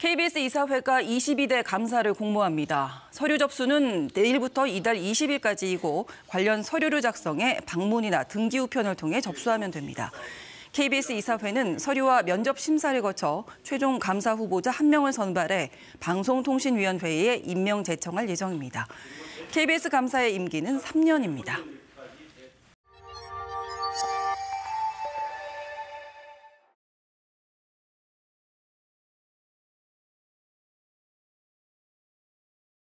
KBS 이사회가 22대 감사를 공모합니다. 서류 접수는 내일부터 이달 20일까지이고 관련 서류를 작성해 방문이나 등기 우편을 통해 접수하면 됩니다. KBS 이사회는 서류와 면접 심사를 거쳐 최종 감사 후보자 1명을 선발해 방송통신위원회에 임명 제청할 예정입니다. KBS 감사의 임기는 3년입니다.